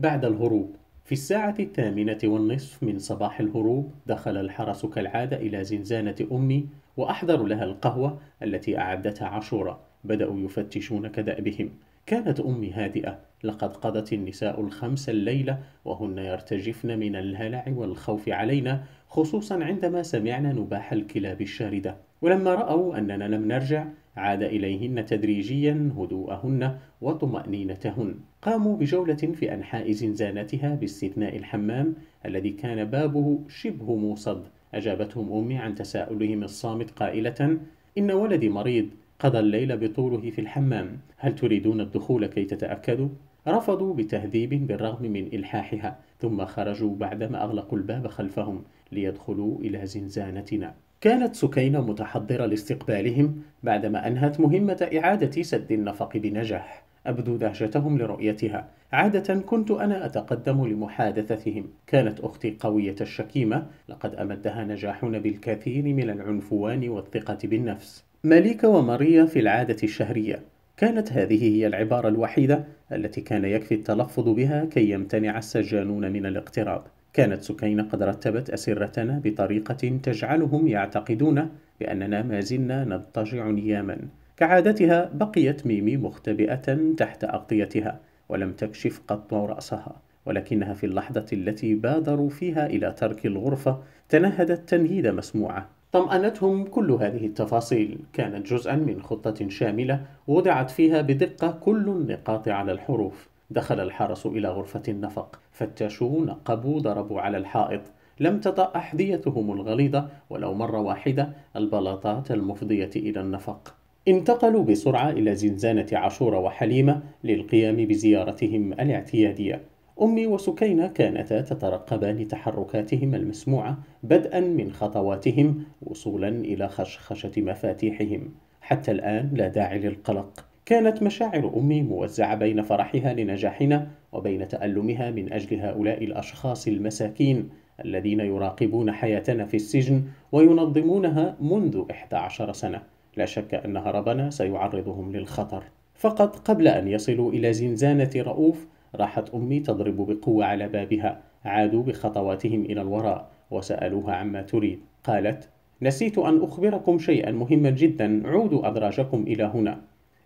بعد الهروب في الساعة الثامنة والنصف من صباح الهروب دخل الحرس كالعادة إلى زنزانة أمي وأحضروا لها القهوة التي أعدتها عشورة بدأوا يفتشون كدأبهم كانت أمي هادئة لقد قضت النساء الخمس الليلة وهن يرتجفن من الهلع والخوف علينا خصوصا عندما سمعنا نباح الكلاب الشاردة ولما رأوا أننا لم نرجع عاد إليهن تدريجيا هدوءهن وطمأنينتهن قاموا بجولة في أنحاء زنزانتها باستثناء الحمام الذي كان بابه شبه موصد أجابتهم أمي عن تساؤلهم الصامت قائلة إن ولدي مريض قضى الليل بطوله في الحمام هل تريدون الدخول كي تتأكدوا؟ رفضوا بتهذيب بالرغم من إلحاحها ثم خرجوا بعدما أغلقوا الباب خلفهم ليدخلوا إلى زنزانتنا كانت سكينة متحضرة لاستقبالهم بعدما أنهت مهمة إعادة سد النفق بنجاح أبدو دهشتهم لرؤيتها عادة كنت أنا أتقدم لمحادثتهم كانت أختي قوية الشكيمة لقد أمدها نجاحنا بالكثير من العنفوان والثقة بالنفس ماليكا وماريا في العادة الشهرية كانت هذه هي العبارة الوحيدة التي كان يكفي التلفظ بها كي يمتنع السجانون من الاقتراب كانت سكينة قد رتبت أسرتنا بطريقة تجعلهم يعتقدون بأننا ما زلنا نضطجع نياما كعادتها بقيت ميمي مختبئة تحت أغطيتها ولم تكشف قط رأسها ولكنها في اللحظة التي بادروا فيها إلى ترك الغرفة تنهدت تنهيد مسموعة طمأنتهم كل هذه التفاصيل كانت جزءا من خطة شاملة وضعت فيها بدقة كل النقاط على الحروف دخل الحرس إلى غرفة النفق فتشوا نقبوا ضربوا على الحائط لم تطأ أحذيتهم الغليظة ولو مرة واحدة البلاطات المفضية إلى النفق انتقلوا بسرعة إلى زنزانة عاشور وحليمة للقيام بزيارتهم الاعتيادية أمي وسكينة كانتا تترقبان تحركاتهم المسموعة بدءا من خطواتهم وصولا إلى خشخشة مفاتيحهم حتى الآن لا داعي للقلق كانت مشاعر أمي موزعة بين فرحها لنجاحنا وبين تألمها من أجل هؤلاء الأشخاص المساكين الذين يراقبون حياتنا في السجن وينظمونها منذ 11 سنة لا شك أن هربنا سيعرضهم للخطر فقط قبل أن يصلوا إلى زنزانة رؤوف راحت أمي تضرب بقوة على بابها عادوا بخطواتهم إلى الوراء وسألوها عما تريد قالت نسيت أن أخبركم شيئا مهما جدا عودوا أدراجكم إلى هنا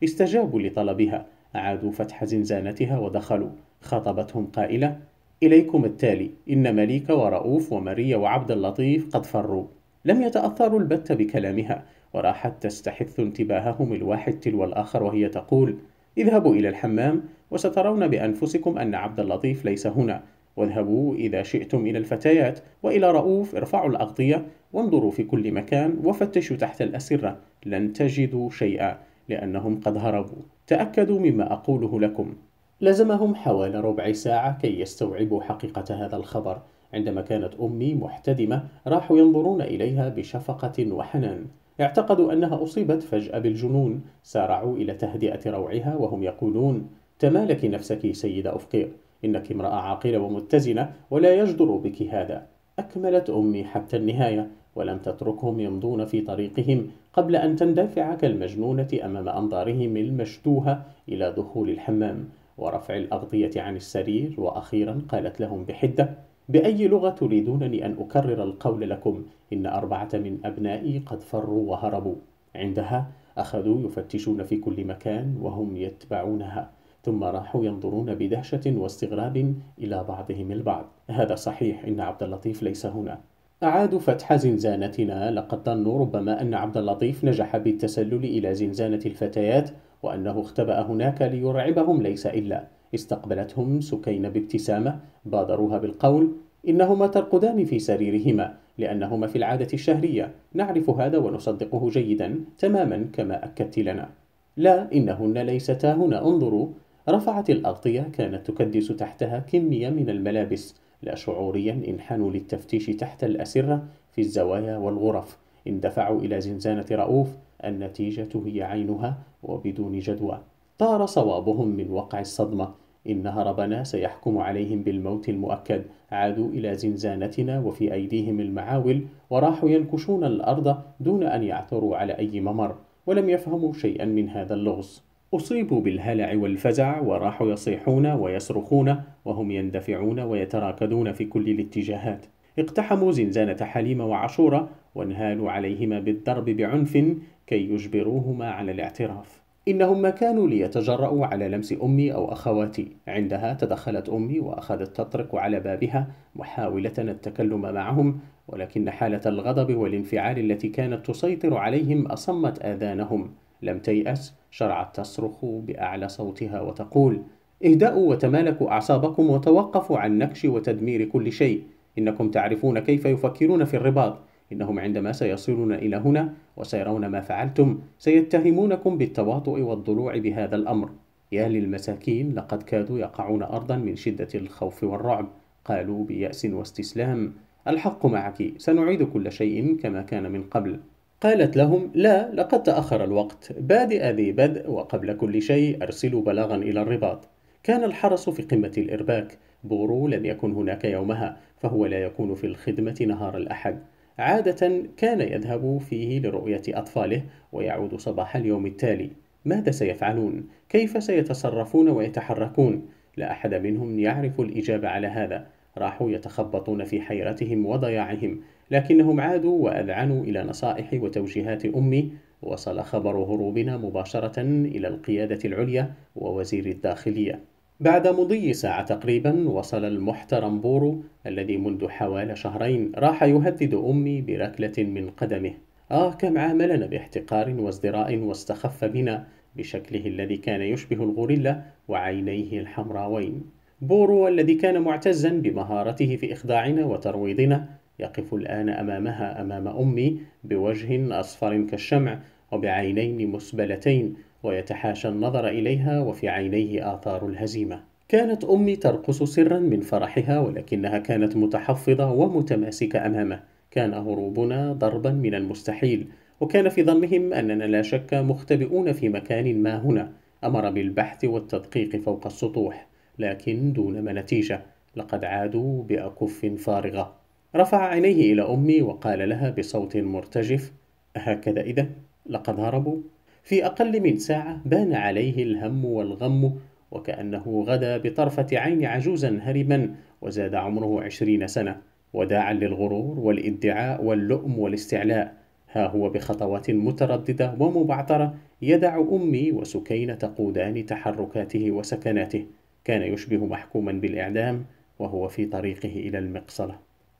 استجابوا لطلبها عادوا فتح زنزانتها ودخلوا خاطبتهم قائلة إليكم التالي إن مليكة ورؤوف ومريا وعبد اللطيف قد فروا لم يتأثروا البت بكلامها وراحت تستحث انتباههم الواحد تلو الآخر وهي تقول اذهبوا إلى الحمام وسترون بأنفسكم أن عبد اللطيف ليس هنا واذهبوا إذا شئتم إلى الفتيات وإلى رؤوف ارفعوا الأغطية وانظروا في كل مكان وفتشوا تحت الأسرة لن تجدوا شيئا لأنهم قد هربوا تأكدوا مما أقوله لكم لزمهم حوالي ربع ساعة كي يستوعبوا حقيقة هذا الخبر عندما كانت أمي محتدمة راحوا ينظرون إليها بشفقة وحنان اعتقدوا أنها أصيبت فجأة بالجنون سارعوا إلى تهدئة روعها وهم يقولون تمالكي نفسك سيدة أفقير إنك امرأة عاقلة ومتزنة ولا يجدر بك هذا أكملت أمي حتى النهاية ولم تتركهم يمضون في طريقهم قبل أن تندفع كالمجنونة أمام أنظارهم المشتوهة إلى دخول الحمام ورفع الأغطية عن السرير وأخيرا قالت لهم بحدة بأي لغة تريدونني أن أكرر القول لكم إن أربعة من أبنائي قد فروا وهربوا عندها أخذوا يفتشون في كل مكان وهم يتبعونها ثم راحوا ينظرون بدهشة واستغراب إلى بعضهم البعض هذا صحيح إن عبد اللطيف ليس هنا أعادوا فتح زنزانتنا لقد ظنوا ربما أن عبد اللطيف نجح بالتسلل إلى زنزانة الفتيات وأنه اختبأ هناك ليرعبهم ليس إلا استقبلتهم سكينة بابتسامة بادروها بالقول إنهما ترقدان في سريرهما لأنهما في العادة الشهرية نعرف هذا ونصدقه جيدا تماما كما أكدت لنا لا إنهن ليستا هنا انظروا رفعت الأغطية كانت تكدس تحتها كمية من الملابس لا شعوريا انحنوا للتفتيش تحت الأسرة في الزوايا والغرف اندفعوا إلى زنزانة رؤوف النتيجة هي عينها وبدون جدوى طار صوابهم من وقع الصدمة إن هربنا سيحكم عليهم بالموت المؤكد عادوا إلى زنزانتنا وفي أيديهم المعاول وراحوا ينكشون الأرض دون أن يعثروا على أي ممر ولم يفهموا شيئا من هذا اللغز أصيبوا بالهلع والفزع وراحوا يصيحون ويصرخون وهم يندفعون ويتراكضون في كل الاتجاهات اقتحموا زنزانة حليم وعشورة وانهالوا عليهما بالضرب بعنف كي يجبروهما على الاعتراف إنهم ما كانوا ليتجرأوا على لمس أمي أو أخواتي عندها تدخلت أمي وأخذت تطرق على بابها محاولة التكلم معهم ولكن حالة الغضب والانفعال التي كانت تسيطر عليهم أصمت آذانهم لم تيأس شرعت تصرخ بأعلى صوتها وتقول اهدأوا وتمالكوا أعصابكم وتوقفوا عن نكش وتدمير كل شيء إنكم تعرفون كيف يفكرون في الرباط إنهم عندما سيصلون إلى هنا وسيرون ما فعلتم سيتهمونكم بالتواطؤ والضلوع بهذا الأمر يا للمساكين لقد كادوا يقعون أرضا من شدة الخوف والرعب قالوا بيأس واستسلام الحق معك سنعيد كل شيء كما كان من قبل قالت لهم لا لقد تأخر الوقت بادئ ذي بدء وقبل كل شيء أرسلوا بلاغا إلى الرباط كان الحرس في قمة الإرباك بورو لم يكن هناك يومها فهو لا يكون في الخدمة نهار الأحد عادة كان يذهب فيه لرؤية أطفاله ويعود صباح اليوم التالي ماذا سيفعلون؟ كيف سيتصرفون ويتحركون؟ لا أحد منهم يعرف الإجابة على هذا راحوا يتخبطون في حيرتهم وضياعهم لكنهم عادوا وأذعنوا إلى نصائح وتوجيهات أمي وصل خبر هروبنا مباشرة إلى القيادة العليا ووزير الداخلية بعد مضي ساعة تقريبا وصل المحترم بورو الذي منذ حوالي شهرين راح يهدد أمي بركلة من قدمه آه كم عاملنا باحتقار وازدراء واستخف بنا بشكله الذي كان يشبه الغوريلا وعينيه الحمراوين بورو الذي كان معتزا بمهارته في إخضاعنا وترويضنا يقف الآن أمامها أمام أمي بوجه أصفر كالشمع وبعينين مسبلتين ويتحاشى النظر إليها وفي عينيه آثار الهزيمة كانت أمي ترقص سرا من فرحها ولكنها كانت متحفظة ومتماسكة أمامه كان هروبنا ضربا من المستحيل وكان في ظنهم أننا لا شك مختبئون في مكان ما هنا أمر بالبحث والتدقيق فوق السطوح لكن دون ما نتيجة لقد عادوا بأكف فارغة رفع عينيه إلى أمي وقال لها بصوت مرتجف أهكذا إذا لقد هربوا في أقل من ساعة بان عليه الهم والغم وكأنه غدا بطرفة عين عجوزا هرما وزاد عمره عشرين سنة وداعا للغرور والادعاء واللؤم والاستعلاء ها هو بخطوات مترددة ومبعثرة يدع أمي وسكينة تقودان تحركاته وسكناته كان يشبه محكوما بالإعدام وهو في طريقه إلى المقصلة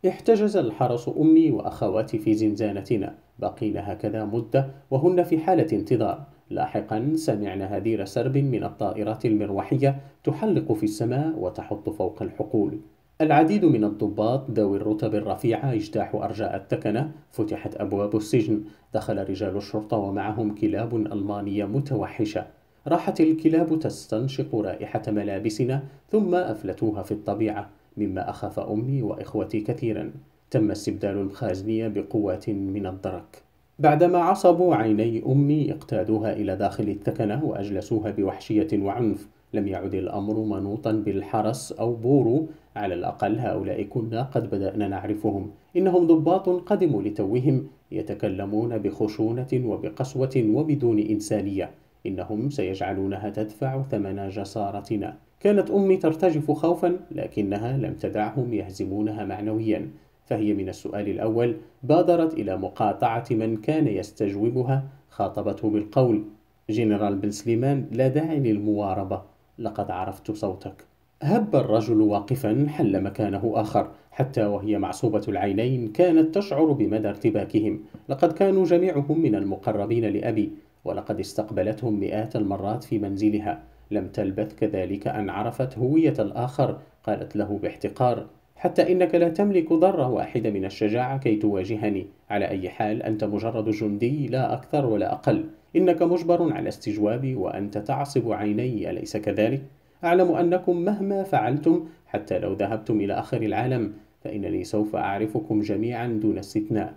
احتجز الحرس أمي وأخواتي في زنزانتنا بقين هكذا مدة وهن في حالة انتظار لاحقا سمعنا هدير سرب من الطائرات المروحية تحلق في السماء وتحط فوق الحقول العديد من الضباط ذوي الرتب الرفيعة اجتاحوا أرجاء التكنة فتحت أبواب السجن دخل رجال الشرطة ومعهم كلاب ألمانية متوحشة راحت الكلاب تستنشق رائحة ملابسنا ثم أفلتوها في الطبيعة مما أخاف أمي وإخوتي كثيرا تم استبدال الخازنية بقوات من الدرك بعدما عصبوا عيني أمي اقتادوها إلى داخل الثكنة وأجلسوها بوحشية وعنف لم يعد الأمر منوطا بالحرس أو بورو على الأقل هؤلاء كنا قد بدأنا نعرفهم إنهم ضباط قدموا لتوهم يتكلمون بخشونة وبقسوة وبدون إنسانية إنهم سيجعلونها تدفع ثمن جسارتنا كانت أمي ترتجف خوفا لكنها لم تدعهم يهزمونها معنويا فهي من السؤال الأول بادرت إلى مقاطعة من كان يستجوبها خاطبته بالقول جنرال بن سليمان لا داعي للمواربة لقد عرفت صوتك هب الرجل واقفا حل مكانه آخر حتى وهي معصوبة العينين كانت تشعر بمدى ارتباكهم لقد كانوا جميعهم من المقربين لأبي ولقد استقبلتهم مئات المرات في منزلها لم تلبث كذلك أن عرفت هوية الآخر قالت له باحتقار حتى إنك لا تملك ذرة واحدة من الشجاعة كي تواجهني على أي حال أنت مجرد جندي لا أكثر ولا أقل إنك مجبر على استجوابي وأنت تعصب عيني أليس كذلك؟ أعلم أنكم مهما فعلتم حتى لو ذهبتم إلى آخر العالم فإنني سوف أعرفكم جميعا دون استثناء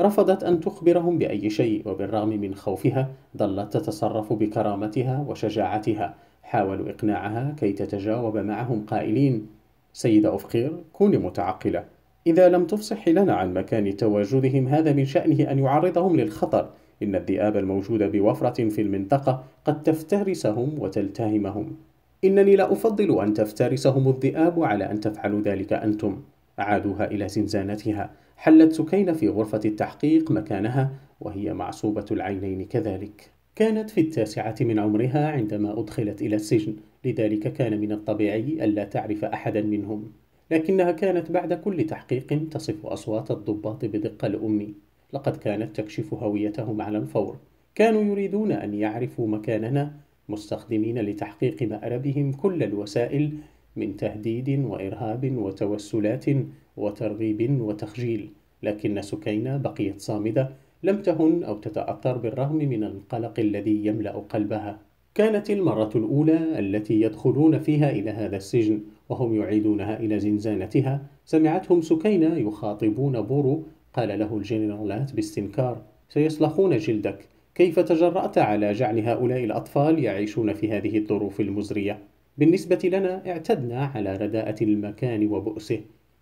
رفضت أن تخبرهم بأي شيء وبالرغم من خوفها ظلت تتصرف بكرامتها وشجاعتها حاولوا إقناعها كي تتجاوب معهم قائلين سيدة أفقير كوني متعقلة إذا لم تفصحي لنا عن مكان تواجدهم هذا من شأنه أن يعرضهم للخطر إن الذئاب الموجودة بوفرة في المنطقة قد تفترسهم وتلتهمهم إنني لا أفضل أن تفترسهم الذئاب على أن تفعلوا ذلك أنتم عادوها إلى زنزانتها حلت سكين في غرفة التحقيق مكانها وهي معصوبة العينين كذلك كانت في التاسعة من عمرها عندما أدخلت إلى السجن لذلك كان من الطبيعي ألا تعرف أحدا منهم لكنها كانت بعد كل تحقيق تصف أصوات الضباط بدقة لأمي لقد كانت تكشف هويتهم على الفور كانوا يريدون أن يعرفوا مكاننا مستخدمين لتحقيق مأربهم كل الوسائل من تهديد وإرهاب وتوسلات وترغيب وتخجيل لكن سكينة بقيت صامدة لم تهن أو تتأثر بالرغم من القلق الذي يملأ قلبها كانت المرة الأولى التي يدخلون فيها إلى هذا السجن وهم يعيدونها إلى زنزانتها سمعتهم سكينة يخاطبون بورو قال له الجنرالات باستنكار سيسلخون جلدك كيف تجرأت على جعل هؤلاء الأطفال يعيشون في هذه الظروف المزرية؟ بالنسبة لنا اعتدنا على رداءة المكان وبؤسه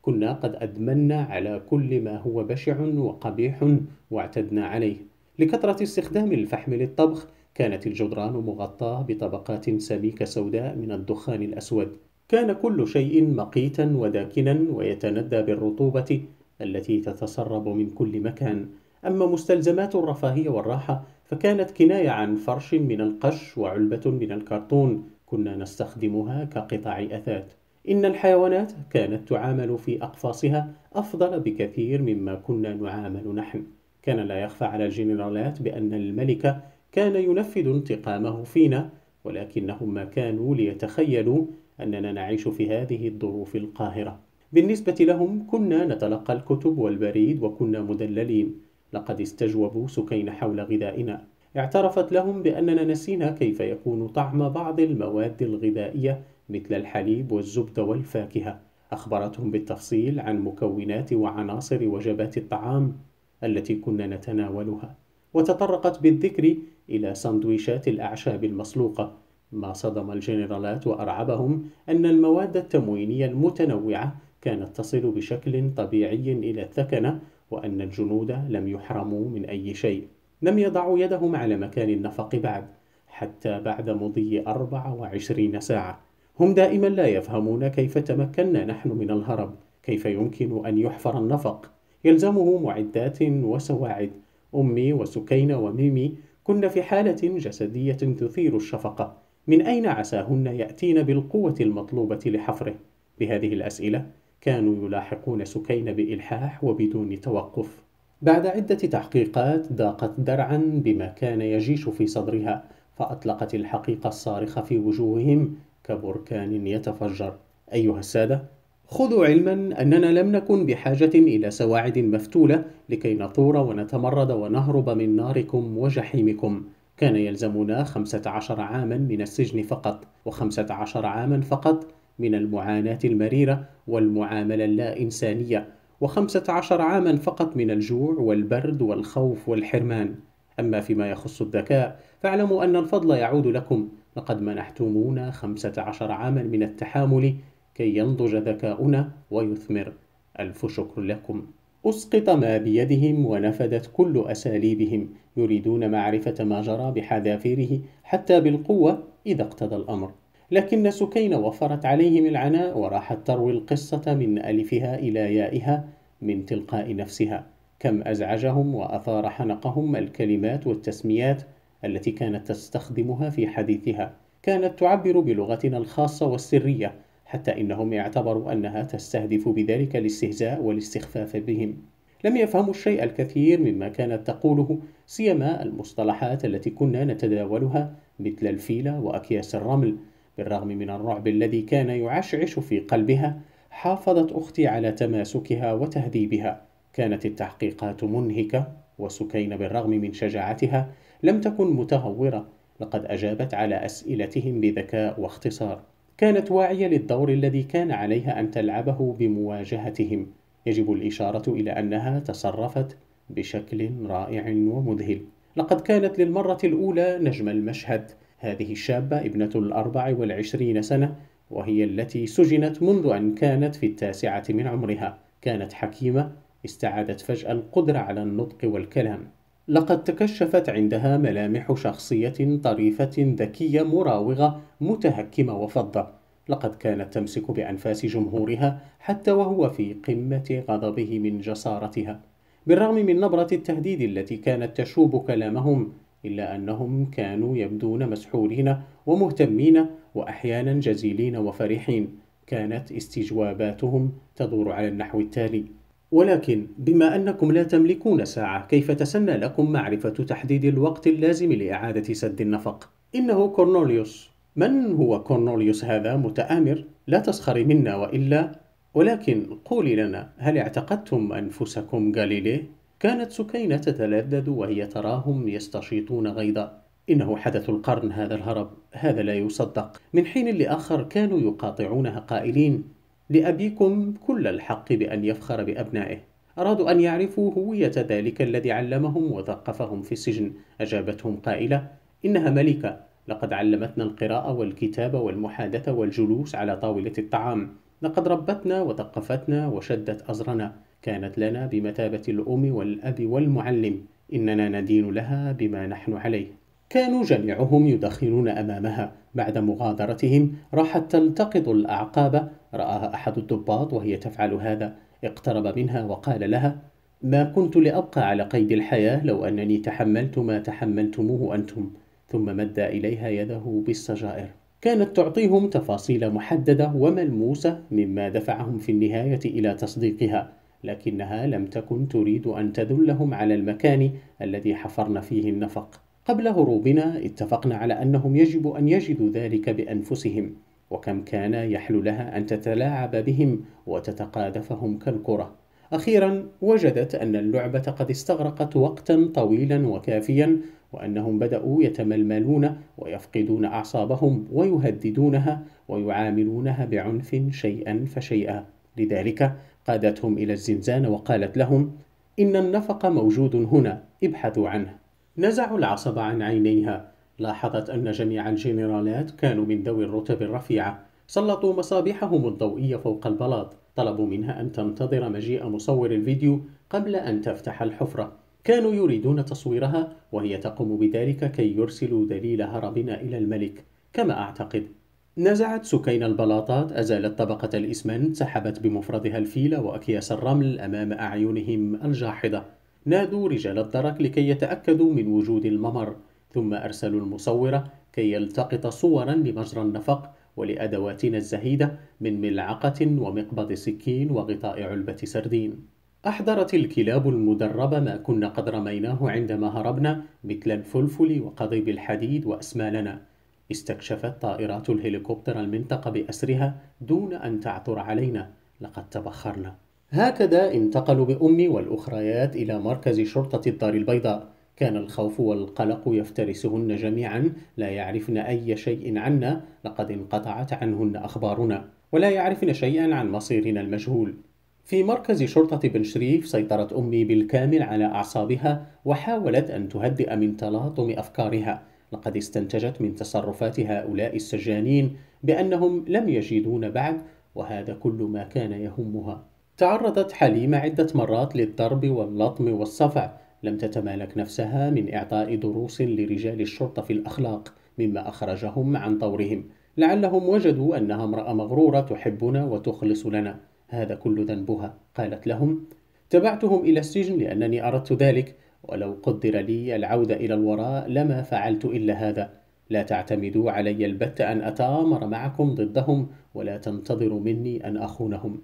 كنا قد أدمنا على كل ما هو بشع وقبيح واعتدنا عليه لكثرة استخدام الفحم للطبخ كانت الجدران مغطاة بطبقات سميكة سوداء من الدخان الأسود كان كل شيء مقيتا وداكنا ويتندى بالرطوبة التي تتسرب من كل مكان أما مستلزمات الرفاهية والراحة فكانت كناية عن فرش من القش وعلبة من الكرتون كنا نستخدمها كقطع أثاث إن الحيوانات كانت تعامل في أقفاصها أفضل بكثير مما كنا نعامل نحن كان لا يخفى على الجنرالات بأن الملك كان ينفذ انتقامه فينا ولكنهم ما كانوا ليتخيلوا أننا نعيش في هذه الظروف القاهرة بالنسبة لهم كنا نتلقى الكتب والبريد وكنا مدللين لقد استجوبوا سكين حول غذائنا اعترفت لهم بأننا نسينا كيف يكون طعم بعض المواد الغذائية مثل الحليب والزبدة والفاكهة أخبرتهم بالتفصيل عن مكونات وعناصر وجبات الطعام التي كنا نتناولها وتطرقت بالذكر إلى سندويشات الأعشاب المسلوقة ما صدم الجنرالات وأرعبهم أن المواد التموينية المتنوعة كانت تصل بشكل طبيعي إلى الثكنة وأن الجنود لم يحرموا من أي شيء لم يضعوا يدهم على مكان النفق بعد حتى بعد مضي 24 ساعة هم دائما لا يفهمون كيف تمكنا نحن من الهرب كيف يمكن أن يحفر النفق يلزمه معدات وسواعد أمي وسكينة وميمي كن في حالة جسدية تثير الشفقة من أين عساهن يأتين بالقوة المطلوبة لحفره؟ بهذه الأسئلة كانوا يلاحقون سكين بإلحاح وبدون توقف بعد عدة تحقيقات ضاقت درعا بما كان يجيش في صدرها فأطلقت الحقيقة الصارخة في وجوههم كبركان يتفجر أيها السادة خذوا علما أننا لم نكن بحاجة إلى سواعد مفتولة لكي نثور ونتمرد ونهرب من ناركم وجحيمكم كان يلزمنا 15 عاما من السجن فقط و15 عاما فقط من المعاناة المريرة والمعاملة اللا إنسانية و15 عاما فقط من الجوع والبرد والخوف والحرمان أما فيما يخص الذكاء فاعلموا أن الفضل يعود لكم لقد منحتمونا خمسة عشر عاما من التحامل كي ينضج ذكاؤنا ويثمر ألف شكر لكم أسقط ما بيدهم ونفدت كل أساليبهم يريدون معرفة ما جرى بحذافيره حتى بالقوة إذا اقتضى الأمر لكن سكين وفرت عليهم العناء وراحت تروي القصة من ألفها إلى يائها من تلقاء نفسها كم أزعجهم وأثار حنقهم الكلمات والتسميات التي كانت تستخدمها في حديثها كانت تعبر بلغتنا الخاصة والسرية حتى إنهم يعتبروا أنها تستهدف بذلك الاستهزاء والاستخفاف بهم لم يفهموا الشيء الكثير مما كانت تقوله سيما المصطلحات التي كنا نتداولها مثل الفيلة وأكياس الرمل بالرغم من الرعب الذي كان يعشعش في قلبها حافظت أختي على تماسكها وتهذيبها كانت التحقيقات منهكة وسكين بالرغم من شجاعتها لم تكن متهورة لقد أجابت على أسئلتهم بذكاء واختصار كانت واعية للدور الذي كان عليها أن تلعبه بمواجهتهم يجب الإشارة إلى أنها تصرفت بشكل رائع ومذهل لقد كانت للمرة الأولى نجم المشهد هذه الشابة ابنة الأربع والعشرين سنة وهي التي سجنت منذ أن كانت في التاسعة من عمرها كانت حكيمة استعادت فجأة القدرة على النطق والكلام لقد تكشفت عندها ملامح شخصية طريفة ذكية مراوغة متهكمة وفضة لقد كانت تمسك بأنفاس جمهورها حتى وهو في قمة غضبه من جسارتها بالرغم من نبرة التهديد التي كانت تشوب كلامهم إلا أنهم كانوا يبدون مسحورين ومهتمين وأحيانا جزيلين وفرحين كانت استجواباتهم تدور على النحو التالي ولكن بما أنكم لا تملكون ساعة كيف تسنى لكم معرفة تحديد الوقت اللازم لإعادة سد النفق؟ إنه كورنوليوس من هو كورنوليوس هذا متآمر؟ لا تسخري منا وإلا ولكن قولي لنا هل اعتقدتم أنفسكم غاليلي؟ كانت سكينة تتلذذ وهي تراهم يستشيطون غيظا إنه حدث القرن هذا الهرب هذا لا يصدق من حين لآخر كانوا يقاطعونها قائلين لأبيكم كل الحق بأن يفخر بأبنائه أرادوا أن يعرفوا هوية ذلك الذي علمهم وثقفهم في السجن أجابتهم قائلة إنها ملكة لقد علمتنا القراءة والكتابة والمحادثة والجلوس على طاولة الطعام لقد ربتنا وثقفتنا وشدت أزرنا كانت لنا بمثابة الأم والأب والمعلم إننا ندين لها بما نحن عليه كانوا جميعهم يدخنون أمامها بعد مغادرتهم راحت تلتقط الأعقاب رآها أحد الضباط وهي تفعل هذا اقترب منها وقال لها ما كنت لأبقى على قيد الحياة لو أنني تحملت ما تحملتموه أنتم ثم مد إليها يده بالسجائر كانت تعطيهم تفاصيل محددة وملموسة مما دفعهم في النهاية إلى تصديقها لكنها لم تكن تريد أن تدلهم على المكان الذي حفرن فيه النفق قبل هروبنا اتفقنا على أنهم يجب أن يجدوا ذلك بأنفسهم وكم كان يحل لها أن تتلاعب بهم وتتقاذفهم كالكرة أخيرا وجدت أن اللعبة قد استغرقت وقتا طويلا وكافيا وأنهم بدأوا يتململون ويفقدون أعصابهم ويهددونها ويعاملونها بعنف شيئا فشيئا لذلك قادتهم إلى الزنزان وقالت لهم إن النفق موجود هنا ابحثوا عنه نزعوا العصب عن عينيها لاحظت أن جميع الجنرالات كانوا من ذوي الرتب الرفيعة سلطوا مصابيحهم الضوئية فوق البلاط طلبوا منها أن تنتظر مجيء مصور الفيديو قبل أن تفتح الحفرة كانوا يريدون تصويرها وهي تقوم بذلك كي يرسلوا دليل هربنا إلى الملك كما أعتقد نزعت سكين البلاطات أزالت طبقة الإسمنت سحبت بمفردها الفيل وأكياس الرمل أمام أعينهم الجاحظة نادوا رجال الدرك لكي يتأكدوا من وجود الممر ثم أرسلوا المصورة كي يلتقط صورا لمجرى النفق ولأدواتنا الزهيدة من ملعقة ومقبض سكين وغطاء علبة سردين أحضرت الكلاب المدربة ما كنا قد رميناه عندما هربنا مثل الفلفل وقضيب الحديد وأسمالنا استكشفت طائرات الهليكوبتر المنطقة بأسرها دون أن تعثر علينا لقد تبخرنا هكذا انتقلوا بأمي والأخريات إلى مركز شرطة الدار البيضاء كان الخوف والقلق يفترسهن جميعا لا يعرفن أي شيء عنا لقد انقطعت عنهن أخبارنا ولا يعرفن شيئا عن مصيرنا المجهول في مركز شرطة بن شريف سيطرت أمي بالكامل على أعصابها وحاولت أن تهدئ من تلاطم أفكارها لقد استنتجت من تصرفات هؤلاء السجانين بأنهم لم يجدون بعد وهذا كل ما كان يهمها تعرضت حليمة عدة مرات للضرب واللطم والصفع لم تتمالك نفسها من إعطاء دروس لرجال الشرطة في الأخلاق مما أخرجهم عن طورهم لعلهم وجدوا أنها امرأة مغرورة تحبنا وتخلص لنا هذا كل ذنبها قالت لهم تبعتهم إلى السجن لأنني أردت ذلك ولو قدر لي العودة إلى الوراء لما فعلت إلا هذا لا تعتمدوا علي البت أن أتآمر معكم ضدهم ولا تنتظروا مني أن أخونهم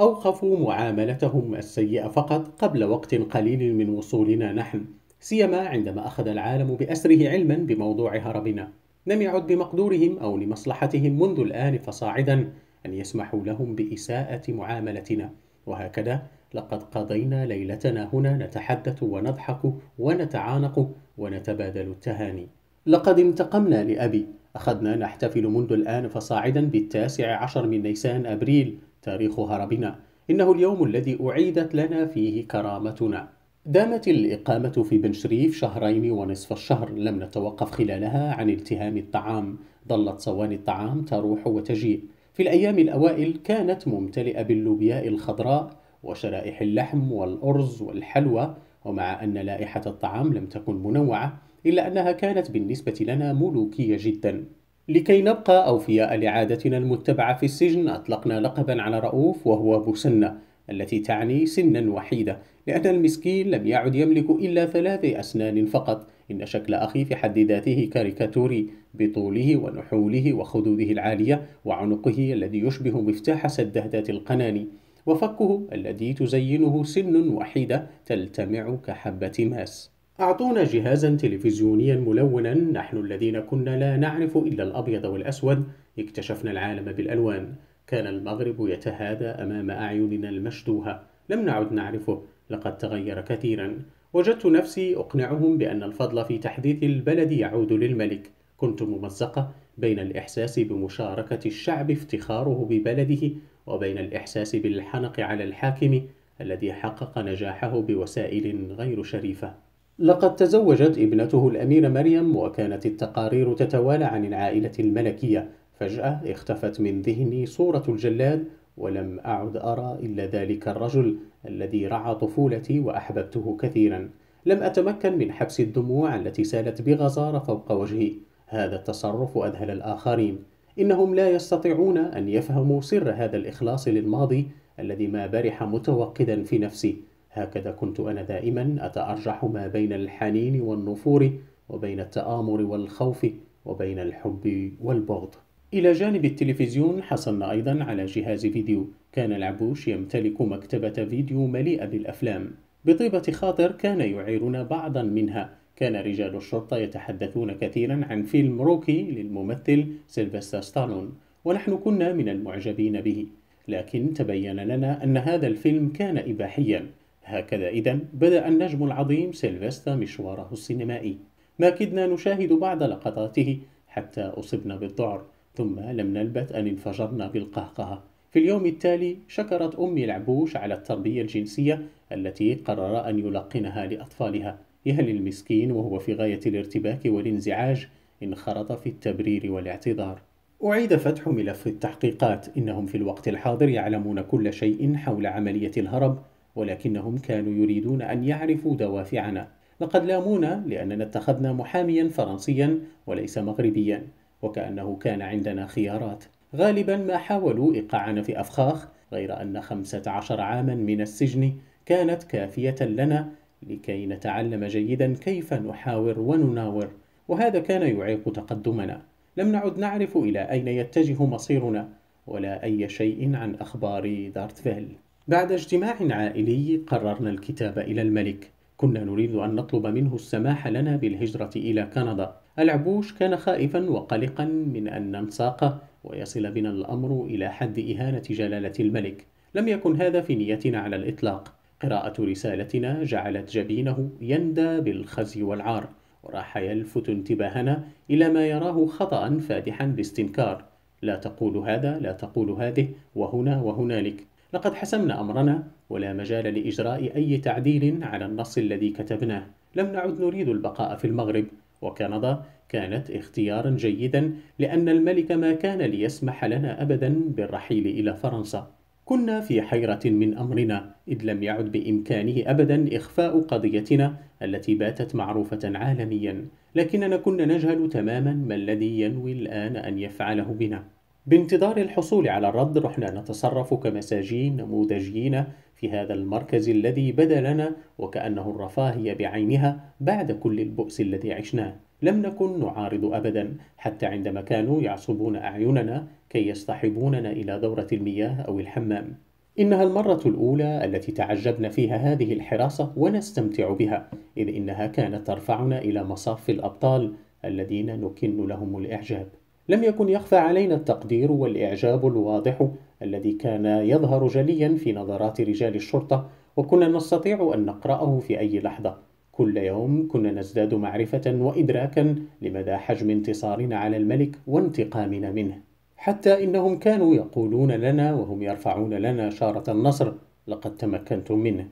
أوقفوا معاملتهم السيئة فقط قبل وقت قليل من وصولنا نحن سيما عندما أخذ العالم بأسره علما بموضوع هربنا لم يعد بمقدورهم أو لمصلحتهم منذ الآن فصاعدا أن يسمحوا لهم بإساءة معاملتنا وهكذا لقد قضينا ليلتنا هنا نتحدث ونضحك ونتعانق ونتبادل التهاني لقد انتقمنا لأبي أخذنا نحتفل منذ الآن فصاعدا بالتاسع عشر من نيسان أبريل تاريخ هربنا إنه اليوم الذي أعيدت لنا فيه كرامتنا دامت الإقامة في بن شريف شهرين ونصف الشهر لم نتوقف خلالها عن التهام الطعام ظلت صواني الطعام تروح وتجيء في الأيام الأوائل كانت ممتلئة باللوبياء الخضراء وشرائح اللحم والأرز والحلوى ومع أن لائحة الطعام لم تكن منوعة إلا أنها كانت بالنسبة لنا ملوكية جدا لكي نبقى أوفياء لعادتنا المتبعة في السجن أطلقنا لقبا على رؤوف وهو بوسنة التي تعني سنا وحيدة لأن المسكين لم يعد يملك إلا ثلاث أسنان فقط إن شكل أخي في حد ذاته كاريكاتوري بطوله ونحوله وخدوده العالية وعنقه الذي يشبه مفتاح سدهدات القناني وفكه الذي تزينه سن وحيدة تلتمع كحبة ماس أعطونا جهازا تلفزيونيا ملونا نحن الذين كنا لا نعرف إلا الأبيض والأسود اكتشفنا العالم بالألوان كان المغرب يتهادى أمام أعيننا المشدوهة لم نعد نعرفه لقد تغير كثيرا وجدت نفسي أقنعهم بأن الفضل في تحديث البلد يعود للملك كنت ممزقة بين الإحساس بمشاركة الشعب افتخاره ببلده وبين الإحساس بالحنق على الحاكم الذي حقق نجاحه بوسائل غير شريفة لقد تزوجت ابنته الأميرة مريم وكانت التقارير تتوالى عن العائلة الملكية فجأة اختفت من ذهني صورة الجلاد ولم أعد أرى إلا ذلك الرجل الذي رعى طفولتي وأحببته كثيرا لم أتمكن من حبس الدموع التي سالت بغزارة فوق وجهي هذا التصرف أذهل الآخرين إنهم لا يستطيعون أن يفهموا سر هذا الإخلاص للماضي الذي ما برح متوقدا في نفسي هكذا كنت أنا دائما أتأرجح ما بين الحنين والنفور وبين التآمر والخوف وبين الحب والبغض إلى جانب التلفزيون حصلنا أيضا على جهاز فيديو كان العبوش يمتلك مكتبة فيديو مليئة بالأفلام بطيبة خاطر كان يعيرنا بعضا منها كان رجال الشرطة يتحدثون كثيرا عن فيلم روكي للممثل سيلفستر ستالون ونحن كنا من المعجبين به لكن تبين لنا أن هذا الفيلم كان إباحيا هكذا إذا بدأ النجم العظيم سيلفستا مشواره السينمائي ما كدنا نشاهد بعض لقطاته حتى أصبنا بالذعر ثم لم نلبث أن انفجرنا بالقهقهة في اليوم التالي شكرت أمي العبوش على التربية الجنسية التي قرر أن يلقنها لأطفالها يهل المسكين وهو في غاية الارتباك والانزعاج انخرط في التبرير والاعتذار أعيد فتح ملف التحقيقات إنهم في الوقت الحاضر يعلمون كل شيء حول عملية الهرب ولكنهم كانوا يريدون أن يعرفوا دوافعنا لقد لامونا لأننا اتخذنا محاميا فرنسيا وليس مغربيا وكأنه كان عندنا خيارات غالبا ما حاولوا إيقاعنا في أفخاخ غير أن 15 عاما من السجن كانت كافية لنا لكي نتعلم جيدا كيف نحاور ونناور وهذا كان يعيق تقدمنا لم نعد نعرف إلى أين يتجه مصيرنا ولا أي شيء عن أخبار دارتفيل بعد اجتماع عائلي قررنا الكتاب إلى الملك كنا نريد أن نطلب منه السماح لنا بالهجرة إلى كندا العبوش كان خائفا وقلقا من أن ننساق ويصل بنا الأمر إلى حد إهانة جلالة الملك لم يكن هذا في نيتنا على الإطلاق قراءة رسالتنا جعلت جبينه يندى بالخزي والعار وراح يلفت انتباهنا إلى ما يراه خطأ فادحا باستنكار لا تقول هذا لا تقول هذه وهنا وهنالك لقد حسمنا أمرنا ولا مجال لإجراء أي تعديل على النص الذي كتبناه لم نعد نريد البقاء في المغرب وكندا كانت اختيارا جيدا لأن الملك ما كان ليسمح لنا أبدا بالرحيل إلى فرنسا كنا في حيرة من أمرنا إذ لم يعد بإمكانه أبدا إخفاء قضيتنا التي باتت معروفة عالميا لكننا كنا نجهل تماما ما الذي ينوي الآن أن يفعله بنا بانتظار الحصول على الرد رحنا نتصرف كمساجين نموذجيين في هذا المركز الذي بدا لنا وكأنه الرفاهية بعينها بعد كل البؤس الذي عشناه لم نكن نعارض أبدا حتى عندما كانوا يعصبون أعيننا كي يصطحبوننا إلى دورة المياه أو الحمام إنها المرة الأولى التي تعجبنا فيها هذه الحراسة ونستمتع بها إذ إنها كانت ترفعنا إلى مصاف الأبطال الذين نكن لهم الإعجاب لم يكن يخفى علينا التقدير والإعجاب الواضح الذي كان يظهر جليا في نظرات رجال الشرطة وكنا نستطيع أن نقرأه في أي لحظة كل يوم كنا نزداد معرفة وإدراكا لمدى حجم انتصارنا على الملك وانتقامنا منه حتى إنهم كانوا يقولون لنا وهم يرفعون لنا شارة النصر لقد تمكنتم منه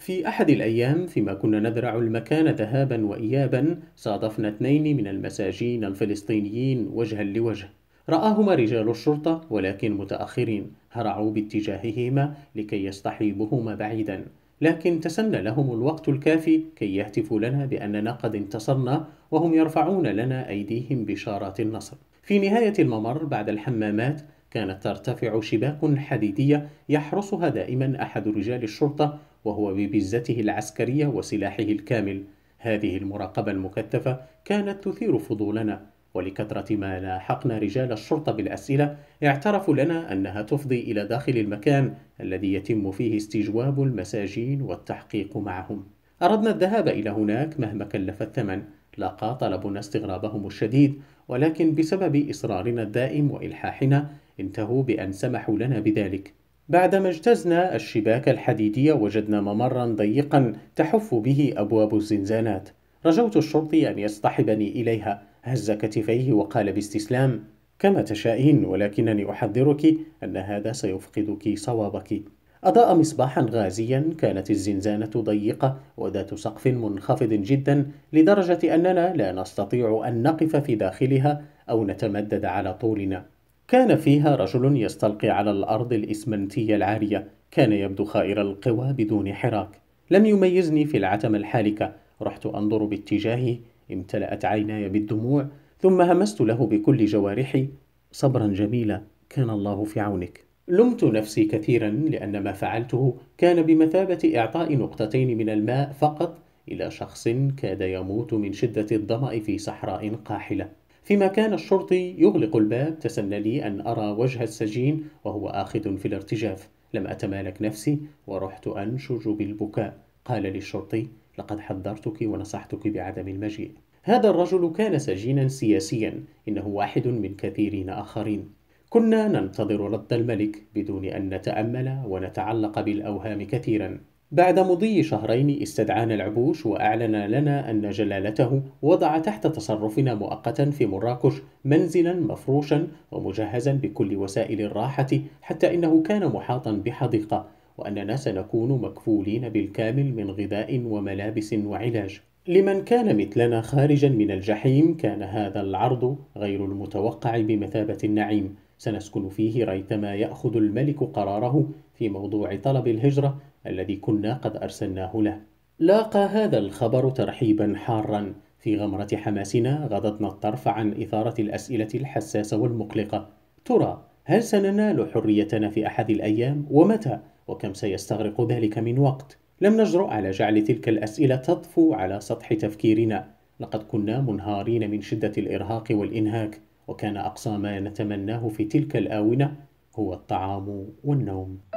في أحد الأيام فيما كنا نذرع المكان ذهابا وإيابا صادفنا اثنين من المساجين الفلسطينيين وجها لوجه رآهما رجال الشرطة ولكن متأخرين هرعوا باتجاههما لكي يصطحبهما بعيدا لكن تسنى لهم الوقت الكافي كي يهتفوا لنا بأننا قد انتصرنا وهم يرفعون لنا أيديهم بشارات النصر في نهاية الممر بعد الحمامات كانت ترتفع شباك حديدية يحرسها دائما أحد رجال الشرطة وهو ببزته العسكرية وسلاحه الكامل هذه المراقبة المكثفة كانت تثير فضولنا ولكثرة ما لاحقنا رجال الشرطة بالأسئلة اعترفوا لنا أنها تفضي إلى داخل المكان الذي يتم فيه استجواب المساجين والتحقيق معهم أردنا الذهاب إلى هناك مهما كلف الثمن لقى طلبنا استغرابهم الشديد ولكن بسبب إصرارنا الدائم وإلحاحنا انتهوا بأن سمحوا لنا بذلك بعدما اجتزنا الشباك الحديدي وجدنا ممرا ضيقا تحف به أبواب الزنزانات رجوت الشرطي أن يصطحبني إليها هز كتفيه وقال باستسلام كما تشائين ولكنني أحذرك أن هذا سيفقدك صوابك أضاء مصباحا غازيا كانت الزنزانة ضيقة وذات سقف منخفض جدا لدرجة أننا لا نستطيع أن نقف في داخلها أو نتمدد على طولنا كان فيها رجل يستلقي على الأرض الإسمنتية العارية كان يبدو خائر القوى بدون حراك لم يميزني في العتمة الحالكة رحت أنظر باتجاهه امتلأت عيناي بالدموع ثم همست له بكل جوارحي صبرا جميلا كان الله في عونك لمت نفسي كثيرا لأن ما فعلته كان بمثابة إعطاء نقطتين من الماء فقط إلى شخص كاد يموت من شدة الظمأ في صحراء قاحلة فيما كان الشرطي يغلق الباب تسنى لي أن أرى وجه السجين وهو آخذ في الارتجاف لم أتمالك نفسي ورحت أنشج بالبكاء قال لي الشرطي لقد حذرتك ونصحتك بعدم المجيء هذا الرجل كان سجينا سياسيا إنه واحد من كثيرين آخرين كنا ننتظر رد الملك بدون أن نتأمل ونتعلق بالأوهام كثيرا بعد مضي شهرين استدعانا العبوش وأعلن لنا أن جلالته وضع تحت تصرفنا مؤقتا في مراكش منزلا مفروشا ومجهزا بكل وسائل الراحة حتى إنه كان محاطا بحديقة وأننا سنكون مكفولين بالكامل من غذاء وملابس وعلاج لمن كان مثلنا خارجا من الجحيم كان هذا العرض غير المتوقع بمثابة النعيم سنسكن فيه ريثما يأخذ الملك قراره في موضوع طلب الهجرة الذي كنا قد أرسلناه له لاقى هذا الخبر ترحيبا حارا في غمرة حماسنا غضضنا الطرف عن إثارة الأسئلة الحساسة والمقلقة ترى هل سننال حريتنا في أحد الأيام ومتى وكم سيستغرق ذلك من وقت لم نجرؤ على جعل تلك الأسئلة تطفو على سطح تفكيرنا لقد كنا منهارين من شدة الإرهاق والإنهاك وكان أقصى ما نتمناه في تلك الآونة هو الطعام والنوم